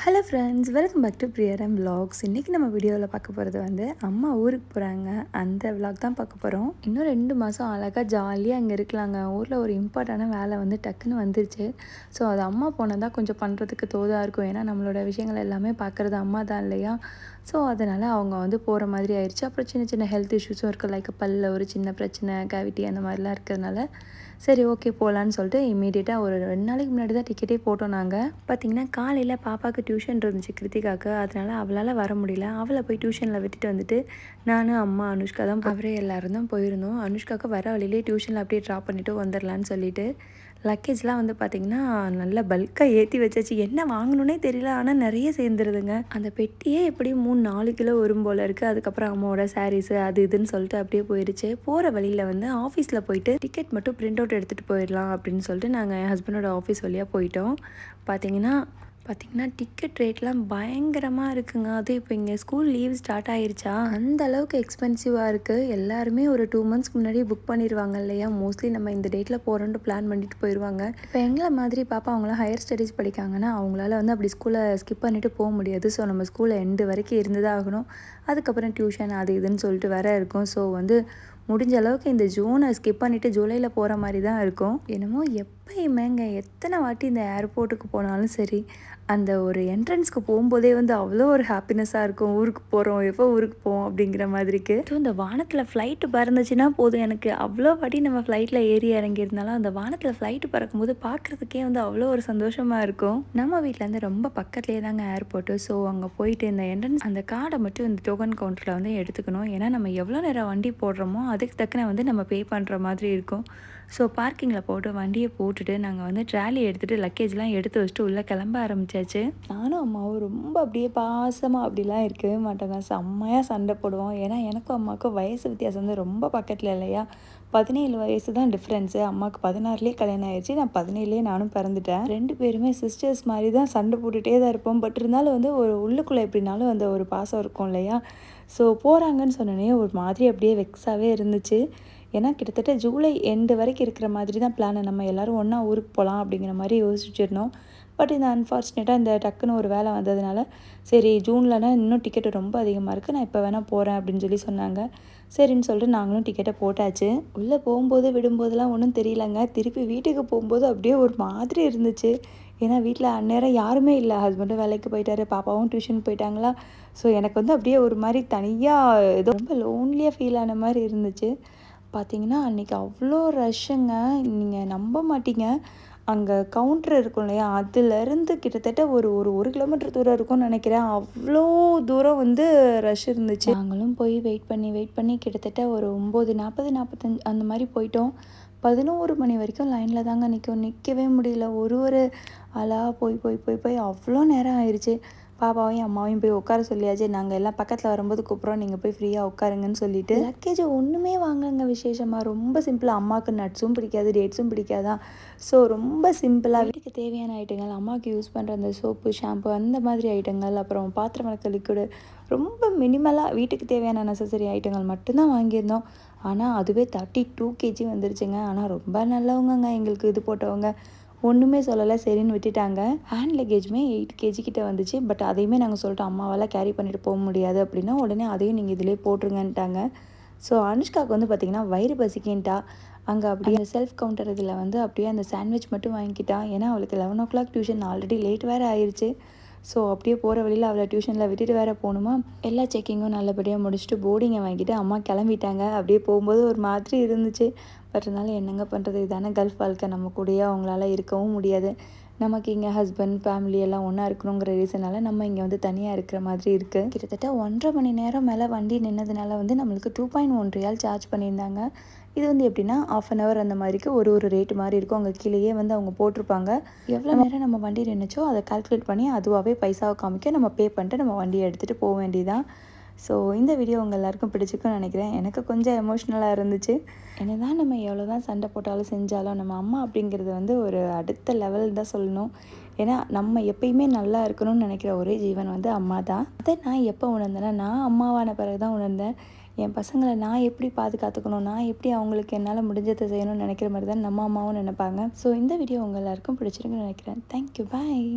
hello friends welcome back to Priyaram vlogs இன்றைக்கி நம்ம வீடியோவில் பார்க்க போகிறது வந்து அம்மா ஊருக்கு போகிறாங்க அந்த விலாக் தான் பார்க்க போகிறோம் இன்னும் ரெண்டு மாதம் அழகாக ஜாலியாக அங்கே இருக்கலாங்க ஊரில் ஒரு இம்பார்ட்டான வேலை வந்து டக்குன்னு வந்துருச்சு ஸோ அது அம்மா போனால் தான் கொஞ்சம் பண்ணுறதுக்கு தோதாக இருக்கும் ஏன்னா நம்மளோட விஷயங்கள் எல்லாமே பார்க்குறது அம்மா தான் இல்லையா ஸோ அதனால் அவங்க வந்து போகிற மாதிரி ஆயிடுச்சு அப்புறம் சின்ன சின்ன ஹெல்த் இஷ்யூஸும் இருக்குது லைக் பல்லில் ஒரு சின்ன பிரச்சனை கேவிட்டி அந்த மாதிரிலாம் இருக்கிறதுனால சரி ஓகே போகலான்னு சொல்லிட்டு இமீடியட்டாக ஒரு ரெண்டு நாளைக்கு முன்னாடி தான் டிக்கெட்டே போட்டோம் நாங்கள் பார்த்திங்கன்னா காலையில் பாப்பாவுக்கு டியூஷன் இருந்துச்சு கிருத்திகாவுக்கு அதனால் அவளால் வர முடியல அவளை போய் டியூஷனில் விட்டுட்டு வந்துட்டு நானும் அம்மா அனுஷ்கா தான் அவரே எல்லாரும் தான் போயிருந்தோம் அனுஷ்காவுக்கு வர வழியிலே டியூஷனில் அப்படியே ட்ராப் பண்ணிவிட்டு வந்துடலான்னு சொல்லிட்டு லக்கேஜ்லாம் வந்து பார்த்திங்கன்னா நல்ல பல்காக ஏற்றி வச்சாச்சு என்ன வாங்கணுன்னே தெரியல ஆனால் நிறைய சேர்ந்துருதுங்க அந்த பெட்டியே எப்படியும் மூணு நாலு கிலோ வரும் போல் இருக்குது அதுக்கப்புறம் அம்மாவோட சாரீஸு அது இதுன்னு சொல்லிட்டு அப்படியே போயிடுச்சு போகிற வழியில் வந்து ஆஃபீஸில் போயிட்டு டிக்கெட் மட்டும் ப்ரிண்ட் அவுட் எடுத்துகிட்டு போயிடலாம் அப்படின்னு சொல்லிட்டு நாங்கள் என் ஹஸ்பண்டோட ஆஃபீஸ் வழியாக போயிட்டோம் பார்த்தீங்கன்னா பார்த்திங்கன்னா டிக்கெட் ரேட்லாம் பயங்கரமாக இருக்குங்க அது இப்போ இங்கே ஸ்கூல் லீவ் ஸ்டார்ட் ஆயிருச்சா அந்த அளவுக்கு எக்ஸ்பென்சிவாக இருக்குது எல்லாருமே ஒரு டூ மந்த்ஸ்க்கு முன்னாடி புக் பண்ணிடுவாங்க இல்லையா மோஸ்ட்லி நம்ம இந்த டேட்டில் போகிறோன்ட்டு பிளான் பண்ணிட்டு போயிடுவாங்க இப்போ எங்களை மாதிரி பாப்பா அவங்களாம் ஹையர் ஸ்டடீஸ் படிக்காங்கன்னா அவங்களால வந்து அப்படி ஸ்கூலை ஸ்கிப் பண்ணிவிட்டு போக முடியாது ஸோ நம்ம ஸ்கூலில் எண்டு வரைக்கும் ஆகணும் அதுக்கப்புறம் டியூஷன் அது இதுன்னு சொல்லிட்டு வேற இருக்கும் ஸோ வந்து முடிஞ்ச அளவுக்கு இந்த ஜூனை ஸ்கிப் பண்ணிவிட்டு ஜூலையில் போகிற மாதிரி தான் இருக்கும் என்னமோ எப்போயுமேங்க எத்தனை வாட்டி இந்த ஏர்போர்ட்டுக்கு போனாலும் சரி அந்த ஒரு என்ட்ரன்ஸ்க்கு போகும்போதே வந்து அவ்வளோ ஒரு ஹாப்பினஸ்ஸாக இருக்கும் ஊருக்கு போகிறோம் எப்போ ஊருக்கு போவோம் அப்படிங்கிற மாதிரிக்கு ஸோ இந்த வானத்தில் ஃப்ளைட்டு பறந்துச்சுன்னா போதும் எனக்கு அவ்வளோ வாட்டி நம்ம ஃப்ளைட்டில் ஏறி இறங்கியிருந்தாலும் அந்த வானத்தில் ஃப்ளைட்டு பறக்கும்போது பார்க்குறதுக்கே வந்து அவ்வளோ ஒரு சந்தோஷமாக இருக்கும் நம்ம வீட்டிலேருந்து ரொம்ப பக்கத்துலேயே தாங்க ஏர்போர்ட்டு ஸோ அங்கே போயிட்டு இந்த என்ட்ரன்ஸ் அந்த கார்டை மட்டும் இந்த டோக்கன் கவுண்டரில் வந்து எடுத்துக்கணும் ஏன்னா நம்ம எவ்வளோ நேரம் வண்டி போடுறோமோ அதுக்கு தக்கன வந்து நம்ம பே பண்ணுற மாதிரி இருக்கும் ஸோ பார்க்கிங்கில் போட்டு வண்டியை போட்டுட்டு நாங்கள் வந்து ட்ராலி எடுத்துகிட்டு லக்கேஜ்லாம் எடுத்து வச்சுட்டு உள்ளே கிளம்ப ஆரம்பிச்சு ஆரம்பித்தாச்சு நானும் அம்மாவும் ரொம்ப அப்படியே பாசமாக அப்படிலாம் இருக்கவே மாட்டேங்க செம்மையாக சண்டை போடுவோம் ஏன்னா எனக்கும் அம்மாவுக்கும் வயசு வித்தியாசம் வந்து ரொம்ப பக்கத்தில் இல்லையா பதினேழு வயசு தான் டிஃப்ரென்ஸு அம்மாவுக்கு பதினாறுலேயே கல்யாணம் ஆயிடுச்சு நான் பதினேழுலேயே நானும் பிறந்துட்டேன் ரெண்டு பேருமே சிஸ்டர்ஸ் மாதிரி தான் சண்டை போட்டுகிட்டே தான் இருப்போம் பட் இருந்தாலும் வந்து ஒரு உள்ளுக்குள்ளே எப்படினாலும் அந்த ஒரு பாசம் இருக்கும் இல்லையா ஸோ போகிறாங்கன்னு சொன்னோன்னே ஒரு மாதிரி அப்படியே வெக்ஸாகவே இருந்துச்சு ஏன்னா கிட்டத்தட்ட ஜூலை எண்டு வரைக்கும் இருக்கிற மாதிரி தான் பிளானை நம்ம எல்லோரும் ஒன்றா ஊருக்கு போகலாம் அப்படிங்கிற மாதிரி யோசிச்சிருந்தோம் பட் இந்த அன்ஃபார்ச்சுனேட்டாக இந்த டக்குன்னு ஒரு வேலை வந்ததுனால சரி ஜூன்லனா இன்னும் டிக்கெட்டு ரொம்ப அதிகமாக இருக்குது நான் இப்போ வேணால் போகிறேன் அப்படின்னு சொல்லி சொன்னாங்க சரின்னு சொல்லிட்டு நாங்களும் டிக்கெட்டை போட்டாச்சு உள்ளே போகும்போது விடும்போதெல்லாம் ஒன்றும் தெரியலங்க திருப்பி வீட்டுக்கு போகும்போது அப்படியே ஒரு மாதிரி இருந்துச்சு ஏன்னா வீட்டில் அந்நேரம் யாருமே இல்லை ஹஸ்பண்டும் வேலைக்கு போயிட்டாரு பாப்பாவும் டியூஷன் போயிட்டாங்களா ஸோ எனக்கு வந்து அப்படியே ஒரு மாதிரி தனியாக ஏதோ ரொம்ப லோன்லியாக ஃபீல் ஆன மாதிரி இருந்துச்சு பார்த்தீங்கன்னா அன்றைக்கி அவ்வளோ ரஷ்ஷுங்க நீங்கள் நம்ப மாட்டீங்க அங்கே கவுண்டர் இருக்கும் இல்லையா அதுலேருந்து கிட்டத்தட்ட ஒரு ஒரு ஒரு கிலோமீட்டர் தூரம் இருக்கும்னு நினைக்கிறேன் அவ்வளோ தூரம் வந்து ரஷ் இருந்துச்சு நாங்களும் போய் வெயிட் பண்ணி வெயிட் பண்ணி கிட்டத்தட்ட ஒரு ஒம்பது நாற்பது நாற்பத்தஞ்சு அந்த மாதிரி போயிட்டோம் பதினோரு மணி வரைக்கும் லைனில் தாங்க நிற்கும் நிற்கவே முடியல ஒரு ஒரு ஆளாக போய் போய் போய் போய் அவ்வளோ நேரம் ஆயிடுச்சு பாப்பாவையும் அம்மாவையும் போய் உட்கார சொல்லியாச்சு நாங்கள் எல்லாம் பக்கத்தில் வரும்போது கூப்பிட்றோம் நீங்கள் போய் ஃப்ரீயாக உட்காருங்கன்னு சொல்லிட்டு லக்கேஜ் ஒன்றுமே வாங்குங்க விசேஷமாக ரொம்ப சிம்பிளாக அம்மாவுக்கு நட்ஸும் பிடிக்காது டேட்ஸும் பிடிக்காதான் ஸோ ரொம்ப சிம்பிளாக வீட்டுக்கு தேவையான ஐட்டங்கள் அம்மாவுக்கு யூஸ் பண்ணுற அந்த சோப்பு ஷாம்பு அந்த மாதிரி ஐட்டங்கள் அப்புறம் பாத்திரம் வளர்க்க லிக்விடு ரொம்ப மினிமலாக வீட்டுக்கு தேவையான நெசசரி ஐட்டங்கள் மட்டும்தான் வாங்கியிருந்தோம் ஆனால் அதுவே தேர்ட்டி டூ கேஜி வந்துருச்சுங்க ஆனால் ரொம்ப நல்லவங்கங்க எங்களுக்கு இது போட்டவங்க ஒன்றுமே சொல்லலை சரின்னு விட்டுட்டாங்க ஹேண்ட் லக்கேஜுமே எயிட் கேஜி கிட்டே வந்துச்சு பட் அதையுமே நாங்கள் சொல்லிட்டோம் அம்மாவால் கேரி பண்ணிட்டு போக முடியாது அப்படின்னா உடனே அதையும் நீங்கள் இதிலே போட்டுருங்கன்ட்டாங்க ஸோ அனுஷ்காவுக்கு வந்து பார்த்திங்கன்னா வயிறு பசிக்கின்ட்டா அங்கே அப்படியே செல்ஃப் கவுண்டர் இதில் வந்து அப்படியே அந்த சாண்ட்விச் மட்டும் வாங்கிக்கிட்டா ஏன்னா அவளுக்கு eleven o'clock tuition already late வேறு ஆயிடுச்சு ஸோ அப்படியே போகிற வழியில் அவளை டியூஷனில் விட்டுட்டு வேறு போகணுமா எல்லா செக்கிங்கும் நல்லபடியாக முடிச்சுட்டு போர்டிங்கை வாங்கிட்டு அம்மா கிளம்பிட்டாங்க அப்படியே போகும்போது ஒரு மாதிரி இருந்துச்சு பட் இருந்தாலும் என்னங்க பண்ணுறது இதானே கல்ஃப் வாழ்க்கை நம்ம கூடயே அவங்களால இருக்கவும் முடியாது நமக்கு இங்கே ஹஸ்பண்ட் ஃபேமிலி எல்லாம் ஒன்றா இருக்கணுங்கிற ரீசனால் நம்ம இங்கே வந்து தனியாக இருக்கிற மாதிரி இருக்குது கிட்டத்தட்ட ஒன்றரை மணி நேரம் மேலே வண்டி நின்னதுனால வந்து நம்மளுக்கு two point one riyal charge பண்ணியிருந்தாங்க இது வந்து எப்படின்னா ஆஃப் அன் ஹவர் அந்த மாதிரிக்கு ஒரு ஒரு ரேட் மாதிரி இருக்கும் அங்கே கீழேயே வந்து அவங்க போட்டிருப்பாங்க எவ்வளோ நேரம் நம்ம வண்டி நின்றுச்சோ அதை கால்குலேட் பண்ணி அதுவாகவே பைசாவை காமிக்க நம்ம பே பண்ணிட்டு நம்ம வண்டியை எடுத்துகிட்டு போக வேண்டியதான் ஸோ இந்த வீடியோ உங்கள் எல்லாருக்கும் பிடிச்சிக்கும்னு நினைக்கிறேன் எனக்கு கொஞ்சம் எமோஷ்னலாக இருந்துச்சு என்ன தான் நம்ம எவ்வளோ தான் சண்டை போட்டாலும் செஞ்சாலும் நம்ம அம்மா அப்படிங்கிறது வந்து ஒரு அடுத்த லெவல் தான் சொல்லணும் ஏன்னா நம்ம எப்பயுமே நல்லா இருக்கணும்னு நினைக்கிற ஒரே ஜீவன் வந்து அம்மா தான் அதை நான் எப்போ உணர்ந்தேன்னா நான் அம்மாவான பிறகு தான் உணர்ந்தேன் என் பசங்களை நான் எப்படி பாதுகாத்துக்கணும் நான் எப்படி அவங்களுக்கு என்னால் முடிஞ்சதை செய்யணும்னு நினைக்கிற மாதிரி தான் நம்ம அம்மாவும் நினைப்பாங்க ஸோ இந்த வீடியோ உங்கள் எல்லாருக்கும் பிடிச்சிருக்குன்னு நினைக்கிறேன் தேங்க்யூ பாய்